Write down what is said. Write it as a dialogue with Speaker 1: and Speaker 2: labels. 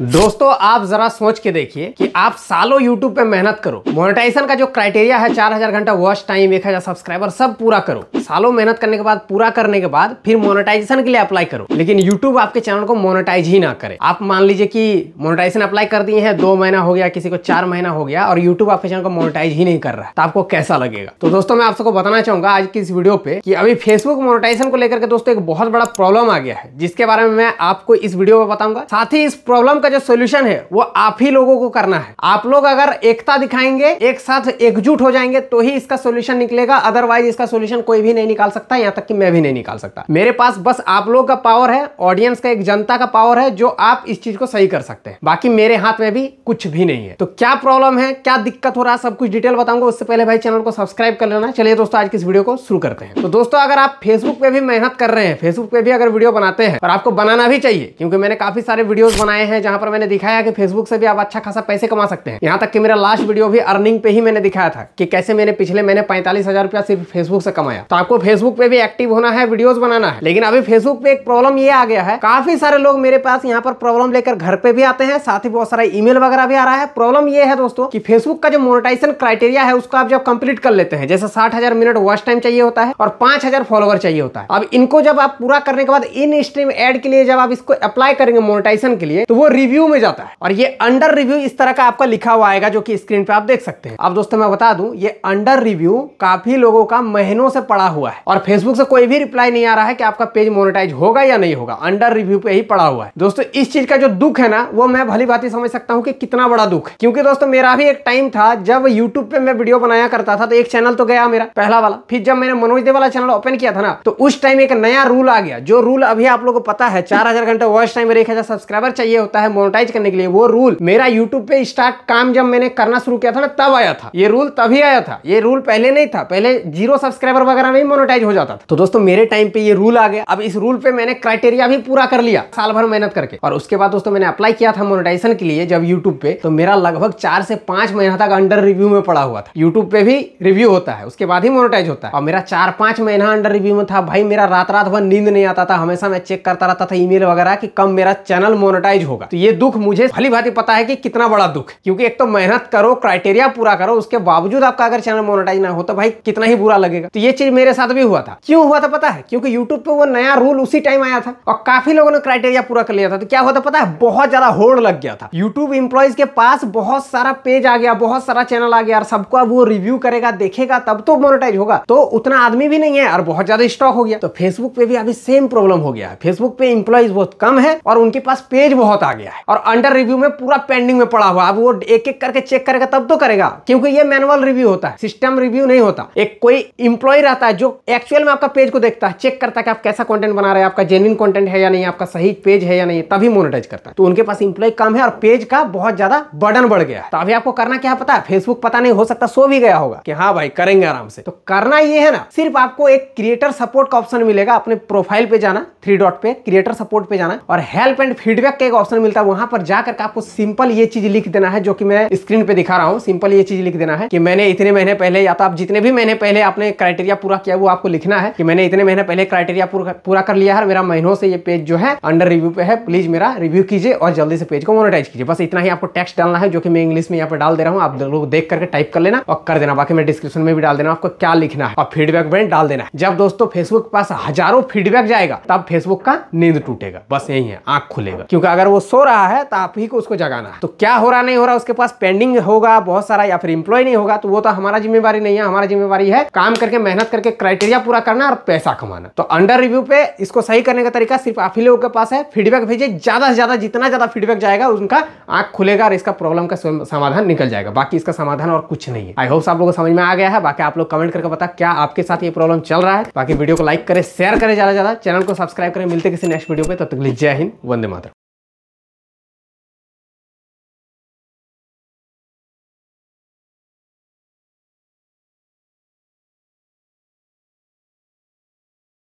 Speaker 1: दोस्तों आप जरा सोच के देखिए कि आप सालों YouTube पे मेहनत करो मोनेटाइजेशन का जो क्राइटेरिया है 4000 घंटा वॉच टाइम एक हजार सब्सक्राइबर सब पूरा करो सालों मेहनत करने के बाद पूरा करने के बाद फिर मोनेटाइजेशन के लिए अप्लाई करो लेकिन YouTube आपके चैनल को मोनेटाइज ही ना करे आप मान लीजिए कि मोनेटाइजेशन अप्लाई कर दिए हैं दो महीना हो गया किसी को चार महीना हो गया और यूट्यूब आपके चैनल को मोनेटाइज ही नहीं कर रहा है तो आपको कैसा लगेगा तो दोस्तों मैं आप सबको बताना चाहूंगा आज की इस वीडियो पे की अभी फेसबुक मोनोटाइजेशन को लेकर के दोस्तों एक बहुत बड़ा प्रॉब्लम आ गया है जिसके बारे में मैं आपको इस वीडियो में बताऊंगा साथ ही इस प्रॉब्लम का जो सोल्यूशन है वो आप ही लोगों को करना है आप लोग अगर एकता दिखाएंगे एक साथ एकजुट हो जाएंगे तो ही इसका सोल्यूशन निकलेगा अदरवाइज इसका सोल्यूशन कोई भी नहीं निकाल सकता यहाँ तक कि मैं भी नहीं निकाल सकता मेरे पास बस आप लोग का पावर है ऑडियंस का एक जनता का पावर है जो आप इस चीज को सही कर सकते हैं बाकी मेरे हाथ में भी कुछ भी नहीं है तो क्या प्रॉब्लम है क्या दिक्कत हो रहा है सब कुछ डिटेल बताऊंगा उससे पहले भाई चैनल को सब्सक्राइब कर लेना चलिए दोस्तों आज की इस वीडियो को शुरू करते हैं तो दोस्तों अगर आप फेसबुक पे भी मेहनत कर रहे हैं फेसबुक पे भी अगर वीडियो बनाते हैं और आपको बनाना भी चाहिए क्योंकि मैंने काफी सारे वीडियोस बनाए हैं जहां यहाँ पर मैंने दिखाया कि फेसबुक से भी आप अच्छा खासा पैसे कमा सकते हैं यहाँ तक कि मेरा लास्ट वीडियो भी अर्निंग पे ही मैंने दिखाया था कि कैसे मैंने पिछले महीने पैंतालीस हजार रुपया सिर्फ फेसबुक से कमाया तो आपको फेसबुक पे भी एक्टिव होना है वीडियोज बनाना है लेकिन अभी फेसबुक पे एक प्रॉब्लम ये आ गया है काफी सारे लोग मेरे पास यहाँ पर प्रॉब्लम लेकर घर पे भी आते हैं साथ ही बहुत सारा ईमेल वगैरह भी आ रहा है प्रॉब्लम ये है दोस्तों की फेसबुक का जो मोनिटाइजेशन क्राइटेरिया है उसको आप जब कंप्लीट कर लेते हैं जैसे साठ मिनट वॉच टाइम चाहिए होता है और पांच फॉलोवर चाहिए होता है अब इनको जब आप पूरा करने के बाद इन स्ट्रीम एड के लिए जब आप इसको अप्लाई करेंगे मोनिटाइजेशन के लिए तो वो रिव्यू में जाता है और ये अंडर रिव्यू इस तरह का आपका लिखा हुआ आएगा जो कि स्क्रीन पे आप देख सकते हैं अब दोस्तों मैं बता दूं ये अंडर रिव्यू काफी लोगों का महीनों से पड़ा हुआ है और फेसबुक से कोई भी रिप्लाई नहीं आ रहा है कि आपका पेज मोनिटाइज होगा या नहीं होगा अंडर रिव्यू पे ही पड़ा हुआ है दोस्तों इस चीज का जो दुख है ना वो मैं भली भांति समझ सकता हूँ की कि कितना बड़ा दुख है क्योंकि दोस्तों मेरा भी एक टाइम था जब यूट्यूब पे मैं वीडियो बनाया करता था तो एक चैनल तो गया मेरा पहला वाला फिर जब मैंने मनोज दे वाला चैनल ओपन किया था ना तो उस टाइम एक नया रूल आ गया जो रूल अभी आप लोग को पता है चार घंटे वॉच टाइम और एक सब्सक्राइबर चाहिए होता है मोनोटाइज करने के लिए वो रूल मेरा यूट्यूब पे स्टार्ट काम जब मैंने करना शुरू किया था ना तब आया था ये रूल तभी आया था ये रूल पहले नहीं था पहले जीरो सब्सक्राइबर वगैरह में मोनोटाइज हो जाता था तो दोस्तों मेरे टाइम पे ये रूल आ गया अब इस रूल पे मैंने क्राइटेरिया भी पूरा कर लिया साल भर मेहनत करके और उसके बाद दोस्तों मैंने अप्लाई किया था मोनोटाइजेशन के लिए जब यूट्यूब पे तो मेरा लगभग चार से पांच महीना तक अंडर रिव्यू में पड़ा हुआ था यूट्यूब पे भी रिव्यू होता है उसके बाद ही मोनोटाइज होता है और मेरा चार पांच महीना अंडर रिव्यू में था भाई मेरा रात रात भर नींद नहीं आता था हमेशा मैं चेक करता रहता था ईमेल वगैरह कि कब मेरा चैनल मोनोटाइज होगा तो ये दुख मुझे भली भांति पता है कि कितना बड़ा दुख क्योंकि एक तो मेहनत करो क्राइटेरिया पूरा करो उसके बावजूद आपका अगर चैनल मोनेटाइज ना हो तो भाई कितना ही बुरा लगेगा तो ये चीज मेरे साथ भी हुआ था क्यों हुआ था पता है क्योंकि यूट्यूब पे वो नया रूल उसी टाइम आया था और काफी लोगों ने क्राइटेरिया पूरा कर लिया था तो क्या हुआ था पता है बहुत ज्यादा होड़ लग गया था यूट्यूब इंप्लॉइज के पास बहुत सारा पेज आ गया बहुत सारा चैनल आ गया और सबको अब वो रिव्यू करेगा देखेगा तब तो मोनेटाइज होगा तो उतना आदमी भी नहीं है और बहुत ज्यादा स्टॉक हो गया तो फेसबुक पे भी अभी सेम प्रॉब्लम हो गया है फेसबुक पे इंप्लॉइज बहुत कम है और उनके पास पेज बहुत आ गया है और अंडर रिव्यू में पूरा पेंडिंग में पड़ा हुआ अब वो एक एक करके चेक करेगा तब तो करेगा क्योंकि ये मैनुअल रिव्यू होता है सिस्टम रिव्यू नहीं होता एक कोई इंप्लॉय रहता है जो एक्चुअल में आपका पेज को देखता है चेक करता है कि आप कैसा कॉन्टेंट बना रहे हैं आपका जेन्यून कॉन्टेंट है या नहीं आपका सही पेज है या नहीं तभी मोनिटाइज करता है तो उनके पास इंप्लॉय कम है और पेज का बहुत ज्यादा बर्डन बढ़ गया है तो अभी आपको करना क्या पता है फेसबुक पता नहीं हो सकता सो भी गया होगा कि हाँ भाई करेंगे आराम से तो करना ये है ना सिर्फ आपको एक क्रिएटर सपोर्ट का ऑप्शन मिलेगा अपने प्रोफाइल पे जाना थ्री डॉट पे क्रिएटर सपोर्ट पे जाना और हेल्प एंड फीडबैक का एक ऑप्शन मिलता है वहां पर जाकर आपको सिंपल ये चीज लिख देना है जो कि मैं स्क्रीन पे दिखा रहा हूँ सिंपल ये चीज लिख देना है कि मैंने इतने महीने पहले या तो आप जितने भी महीने पहले आपने क्राइटेरिया पूरा किया वो आपको लिखना है कि मैंने इतने महीने पहले क्राइटेरिया पूरा कर लिया है मेरा महीनों से ये पेज जो है अंडर रिव्यू पे है प्लीज मेरा रिव्यू कीजिए और जल्दी से पेज को मोनिटाइज कीजिए बस इतना ही आपको टेक्स्ट डालना है जो कि मैं इंग्लिश में यहाँ पर डाल दे रहा हूँ आप लोग देख करके टाइप कर लेना और कर देना बाकी मैं डिस्क्रिप्शन में भी डाल देना आपको क्या लिखना है और फीडबैक में डाल देना है जब दोस्तों फेसबुक के पास हजारों फीडबैक जाएगा तब फेसबुक का नींद टूटेगा बस यही है आंख खुलेगा क्योंकि अगर वो सो रहा रहा है तो आप ही को उसको जगाना है तो क्या हो रहा नहीं हो रहा उसके पास पेंडिंग होगा बहुत सारा या फिर इंप्लॉय नहीं होगा तो वो तो हमारा जिम्मेवारी नहीं है हमारा जिम्मेवारी है काम करके मेहनत करके क्राइटेरिया पूरा करना और पैसा कमाना तो अंडर रिव्यू पे इसको सही करने का तरीका सिर्फ आप ही लोगों के पास है फीडबैक भेजिए ज्यादा से ज्यादा जितना ज्यादा फीडबैक जाएगा उनका आंख खुलेगा और इसका प्रॉब्लम का समाधान निकल जाएगा बाकी इसका समाधान और कुछ नहीं है आई होप आप लोग समझ में आ गया है बाकी आप लोग कमेंट करके बता क्या आपके साथ ये प्रॉब्लम चल रहा है बाकी वीडियो को लाइक करें शेयर करें ज्यादा ज्यादा चैनल को सब्सक्राइब करें मिलते किसी नेक्स्ट वीडियो पे तब तक जय हिंद वंदे मातरम